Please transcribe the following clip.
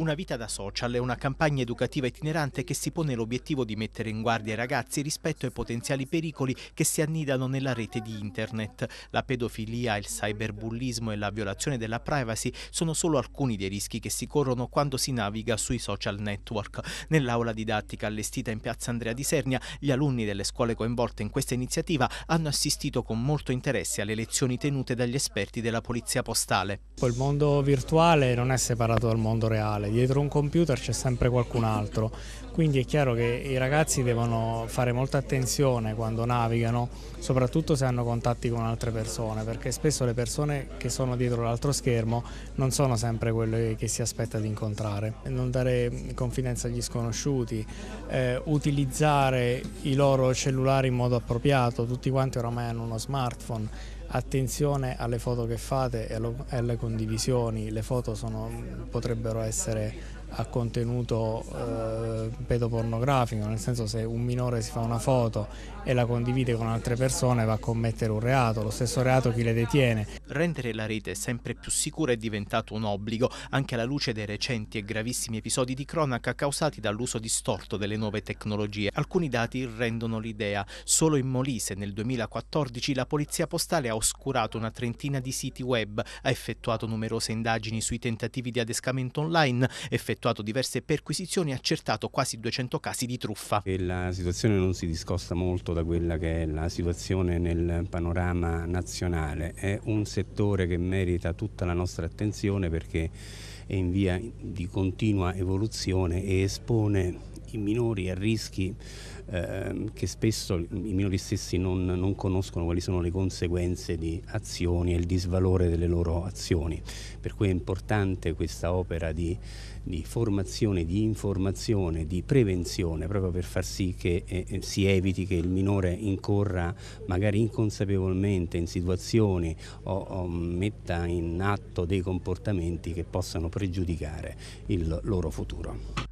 Una vita da social è una campagna educativa itinerante che si pone l'obiettivo di mettere in guardia i ragazzi rispetto ai potenziali pericoli che si annidano nella rete di internet. La pedofilia, il cyberbullismo e la violazione della privacy sono solo alcuni dei rischi che si corrono quando si naviga sui social network. Nell'aula didattica allestita in piazza Andrea di Sernia, gli alunni delle scuole coinvolte in questa iniziativa hanno assistito con molto interesse alle lezioni tenute dagli esperti della polizia postale. Il mondo virtuale non è separato dal mondo reale dietro un computer c'è sempre qualcun altro, quindi è chiaro che i ragazzi devono fare molta attenzione quando navigano, soprattutto se hanno contatti con altre persone, perché spesso le persone che sono dietro l'altro schermo non sono sempre quelle che si aspetta di incontrare. Non dare confidenza agli sconosciuti, eh, utilizzare i loro cellulari in modo appropriato, tutti quanti oramai hanno uno smartphone attenzione alle foto che fate e alle condivisioni, le foto sono, potrebbero essere a contenuto eh, pedopornografico, nel senso se un minore si fa una foto e la condivide con altre persone va a commettere un reato, lo stesso reato chi le detiene, rendere la rete sempre più sicura è diventato un obbligo, anche alla luce dei recenti e gravissimi episodi di cronaca causati dall'uso distorto delle nuove tecnologie. Alcuni dati rendono l'idea. Solo in Molise nel 2014 la polizia postale ha oscurato una trentina di siti web, ha effettuato numerose indagini sui tentativi di adescamento online, effettuato diverse perquisizioni e accertato quasi 200 casi di truffa. E La situazione non si discosta molto da quella che è la situazione nel panorama nazionale. È un settore settore che merita tutta la nostra attenzione perché è in via di continua evoluzione e espone i minori a rischi eh, che spesso i minori stessi non, non, conoscono quali sono le conseguenze di azioni e il disvalore delle loro azioni. Per cui è importante questa opera di, di formazione, di informazione, di prevenzione, proprio per far sì che eh, eh si eviti che il minore incorra magari inconsapevolmente in situazioni o, metta in atto dei comportamenti che possano pregiudicare il loro futuro.